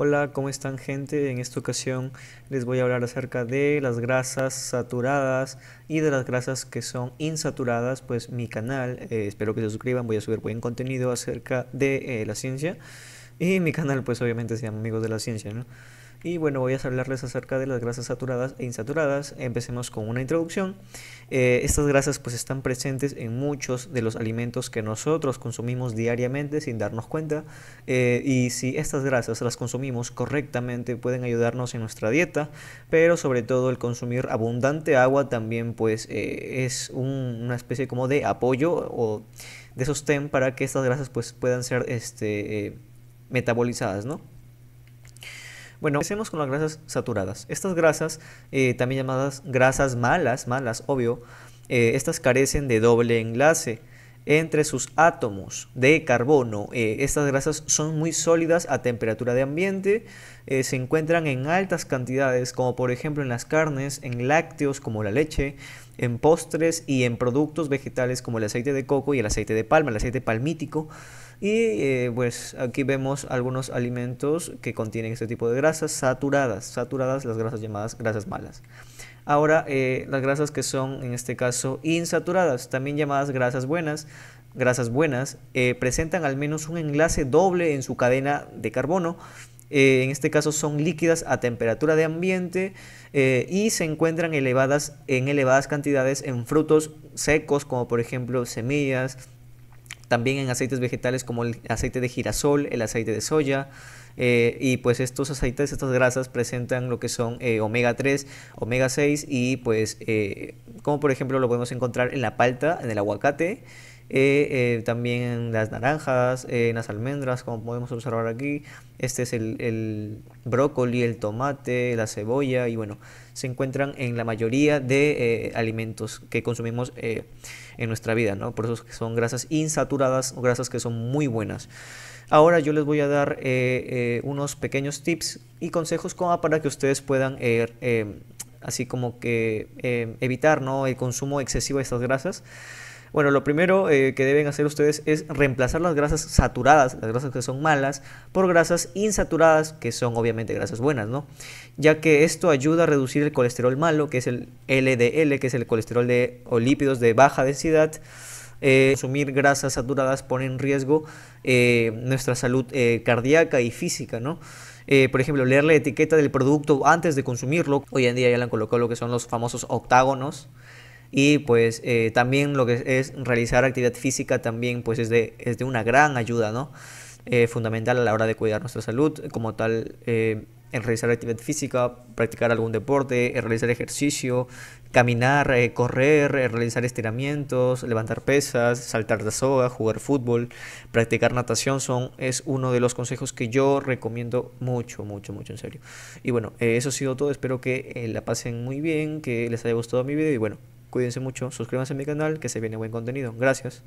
Hola, ¿cómo están gente? En esta ocasión les voy a hablar acerca de las grasas saturadas y de las grasas que son insaturadas, pues mi canal, eh, espero que se suscriban, voy a subir buen contenido acerca de eh, la ciencia y mi canal pues obviamente se llama Amigos de la Ciencia, ¿no? Y bueno, voy a hablarles acerca de las grasas saturadas e insaturadas. Empecemos con una introducción. Eh, estas grasas pues están presentes en muchos de los alimentos que nosotros consumimos diariamente sin darnos cuenta. Eh, y si estas grasas las consumimos correctamente pueden ayudarnos en nuestra dieta, pero sobre todo el consumir abundante agua también pues eh, es una especie como de apoyo o de sostén para que estas grasas pues puedan ser este, metabolizadas, ¿no? Bueno, empecemos con las grasas saturadas. Estas grasas, eh, también llamadas grasas malas, malas, obvio, eh, estas carecen de doble enlace entre sus átomos de carbono. Eh, estas grasas son muy sólidas a temperatura de ambiente, se encuentran en altas cantidades, como por ejemplo en las carnes, en lácteos como la leche, en postres y en productos vegetales como el aceite de coco y el aceite de palma, el aceite palmítico. Y eh, pues aquí vemos algunos alimentos que contienen este tipo de grasas saturadas, saturadas las grasas llamadas grasas malas. Ahora, eh, las grasas que son, en este caso, insaturadas, también llamadas grasas buenas, grasas buenas, eh, presentan al menos un enlace doble en su cadena de carbono. en este caso son líquidas a temperatura de ambiente y se encuentran elevadas en elevadas cantidades en frutos secos como por ejemplo semillas, también en aceites vegetales como el aceite de girasol, el aceite de soya, eh, y pues estos aceites, estas grasas presentan lo que son eh, omega 3, omega 6 y pues eh, como por ejemplo lo podemos encontrar en la palta, en el aguacate eh, eh, también las naranjas, eh, en las almendras, como podemos observar aquí. Este es el, el, brócoli, el tomate, la cebolla y bueno, se encuentran en la mayoría de alimentos que consumimos en nuestra vida, ¿no? Por eso son grasas insaturadas o grasas que son muy buenas. Ahora yo les voy a dar unos pequeños tips y consejos para que ustedes puedan así como que evitar ¿no? el consumo excesivo de estas grasas. Bueno, lo primero eh, que deben hacer ustedes es reemplazar las grasas saturadas, las grasas que son malas, por grasas insaturadas, que son obviamente grasas buenas, ¿no? Ya que esto ayuda a reducir el colesterol malo, que es el LDL, que es el colesterol de, lípidos de baja densidad. Eh, consumir grasas saturadas pone en riesgo eh, nuestra salud cardíaca y física, ¿no? por ejemplo, leer la etiqueta del producto antes de consumirlo. Hoy en día ya le han colocado lo que son los famosos octágonos, y pues eh, también lo que es realizar actividad física también pues es de, es de una gran ayuda, ¿no? Eh, fundamental a la hora de cuidar nuestra salud, como tal eh, realizar actividad física, practicar algún deporte, realizar ejercicio, caminar, correr, realizar estiramientos, levantar pesas, saltar de soga, jugar fútbol, practicar natación son es uno de los consejos que yo recomiendo mucho, mucho, mucho en serio. Y bueno, eso ha sido todo, espero que la pasen muy bien, que les haya gustado mi video y bueno, Cuídense mucho, suscríbanse a mi canal, que se viene buen contenido. Gracias.